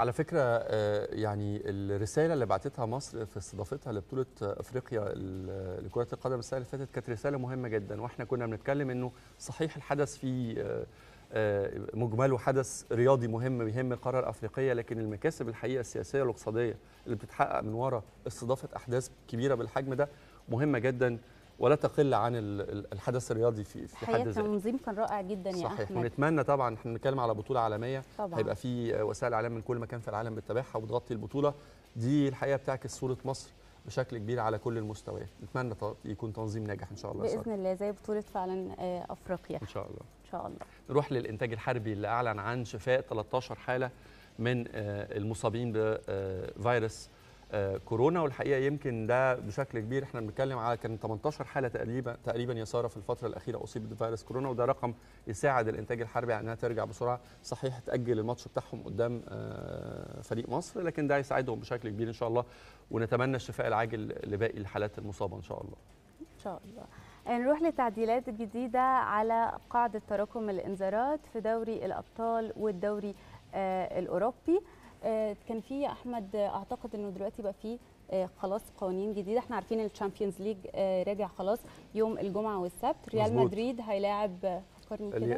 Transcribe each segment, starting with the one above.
على فكرة آه، يعني الرسالة اللي بعتتها مصر في استضافتها لبطولة أفريقيا لكرة القدم السنة اللي فاتت كانت رسالة مهمة جدا وإحنا كنا بنتكلم إنه صحيح الحدث فيه آه، آه، مجمله حدث رياضي مهم بيهم القاره الأفريقية لكن المكاسب الحقيقة السياسية والاقتصادية اللي بتتحقق من وراء استضافة أحداث كبيرة بالحجم ده مهمة جدا ولا تقل عن الحدث الرياضي في في حد ذاته التنظيم كان رائع جدا صحيح. يا احمد ونتمنى طبعا احنا بنتكلم على بطوله عالميه طبعا. هيبقى في وسائل اعلام من كل مكان في العالم بتتابعها وبتغطي البطوله دي الحقيقه بتعكس صوره مصر بشكل كبير على كل المستويات نتمنى يكون تنظيم ناجح ان شاء الله باذن الله زي بطوله فعلا آه، افريقيا ان شاء الله ان شاء الله نروح للانتاج الحربي اللي اعلن عن شفاء 13 حاله من آه، المصابين بفيروس آه، آه، كورونا والحقيقه يمكن ده بشكل كبير احنا بنتكلم على كان 18 حاله تقريبا تقريبا يا ساره في الفتره الاخيره اصيبت بفيروس كورونا وده رقم يساعد الانتاج الحربي على انها ترجع بسرعه صحيح تاجل الماتش بتاعهم قدام آه، فريق مصر لكن ده هيساعدهم بشكل كبير ان شاء الله ونتمنى الشفاء العاجل لباقي الحالات المصابه ان شاء الله ان شاء الله آه، نروح لتعديلات جديده على قاعده تراكم الانذارات في دوري الابطال والدوري الاوروبي آه، كان في يا احمد آه، اعتقد انه دلوقتي بقى في آه، خلاص قوانين جديده احنا عارفين الشامبيونز ليج راجع خلاص يوم الجمعه والسبت ريال مدريد هيلاعب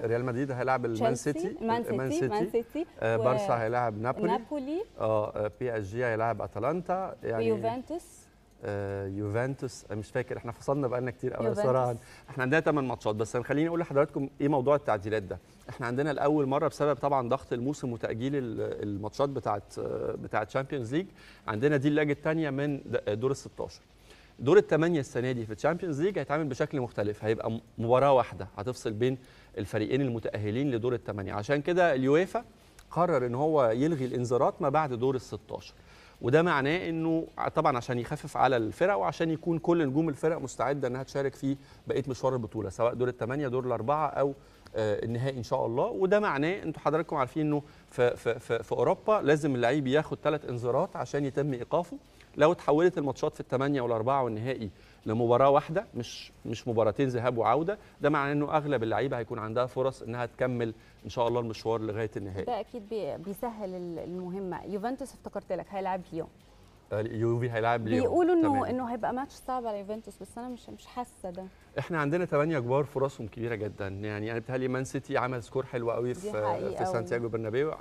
ريال مدريد هيلاعب المان سيتي مان سيتي, مان سيتي بارسا هيلاعب نابولي نابولي اه بي اس جي هيلاعب اتلانتا يعني ويوفنتوس آه، يوفنتوس مش فاكر احنا فصلنا بقالنا كتير قوي صراحه احنا عندنا 8 ماتشات بس خليني اقول لحضراتكم ايه موضوع التعديلات ده احنا عندنا لاول مره بسبب طبعا ضغط الموسم وتاجيل الماتشات بتاعت بتاعه تشامبيونز ليج عندنا دي اللاج الثانيه من آه، دور ال 16 دور الثمانيه السنه دي في الشامبيونز ليج هيتعمل بشكل مختلف هيبقى مباراه واحده هتفصل بين الفريقين المتاهلين لدور الثمانيه عشان كده اليويفا قرر ان هو يلغي الانذارات ما بعد دور ال 16 وده معناه انه طبعا عشان يخفف على الفرق وعشان يكون كل نجوم الفرق مستعده انها تشارك في بقيه مشوار البطوله سواء دور الثمانيه دور الاربعه او آه، النهائي ان شاء الله وده معناه انتوا حضراتكم عارفين انه في, في, في, في اوروبا لازم اللعيب ياخد ثلاث انذارات عشان يتم ايقافه لو اتحولت الماتشات في الثمانيه والاربعه والنهائي لمباراه واحده مش مش مباراتين ذهاب وعوده ده معناه انه اغلب اللعيبه هيكون عندها فرص انها تكمل ان شاء الله المشوار لغايه النهائي ده اكيد بيسهل المهمه يوفنتوس افتكرت لك هيلعب اليوم آه، يوفي هيلعب اليوم بيقولوا انه انه هيبقى ماتش صعب على يوفنتوس بس انا مش مش حاسه ده احنا عندنا ثمانيه كبار فرصهم كبيره جدا يعني انا بتهيألي مان سيتي عمل سكور حلو قوي في في سانتياغو برنابيو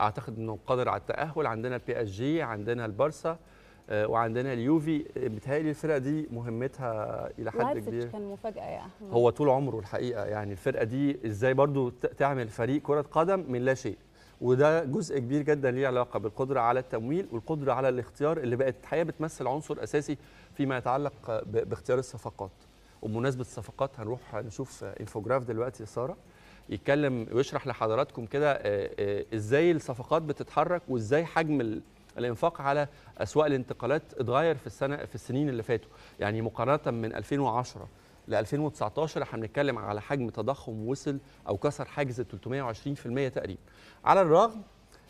اعتقد انه قادر على التاهل عندنا البي اس جي عندنا البارسا آه، وعندنا اليوفي آه، بتهيألي الفرقه دي مهمتها الى حد كبير كان مفاجاه يا يعني. احمد هو طول عمره الحقيقه يعني الفرقه دي ازاي برضو تعمل فريق كره قدم من لا شيء وده جزء كبير جدا ليه علاقه بالقدره على التمويل والقدره على الاختيار اللي بقت الحقيقه بتمثل عنصر اساسي فيما يتعلق باختيار الصفقات وبمناسبه الصفقات هنروح نشوف انفوجراف دلوقتي يا ساره يتكلم ويشرح لحضراتكم كده آه، ازاي الصفقات بتتحرك وازاي حجم الانفاق على اسواق الانتقالات اتغير في السنه في السنين اللي فاتوا يعني مقارنه من 2010 ل 2019 احنا بنتكلم على حجم تضخم وصل او كسر حاجز ال 320% تقريبا على الرغم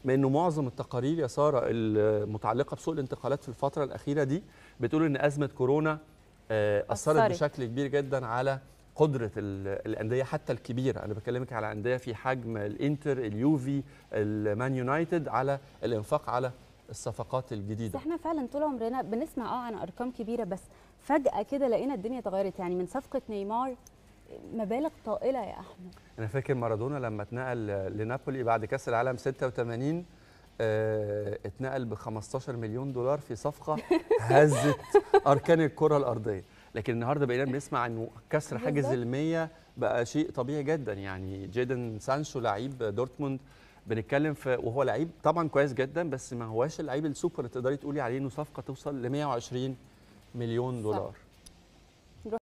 من انه معظم التقارير يا ساره المتعلقه بسوق الانتقالات في الفتره الاخيره دي بتقول ان ازمه كورونا آه، اثرت بشكل كبير جدا على قدره الانديه حتى الكبيره انا بكلمك على انديه في حجم الانتر اليوفي المان يونايتد على الانفاق على الصفقات الجديده احنا فعلا طول عمرنا بنسمع اه عن ارقام كبيره بس فجاه كده لقينا الدنيا اتغيرت يعني من صفقه نيمار مبالغ طائله يا احمد انا فاكر مارادونا لما اتنقل لنابولي بعد كاس العالم 86 اه اتنقل ب 15 مليون دولار في صفقه هزت اركان الكره الارضيه لكن النهارده بقينا بنسمع انه كسر حاجز ال 100 بقى شيء طبيعي جدا يعني جيدن سانشو لعيب دورتموند بنتكلم في وهو لعيب طبعا كويس جدا بس ما هواش اللعيب السوبر اللي تقدري تقولي عليه انه صفقه توصل ل 120 مليون دولار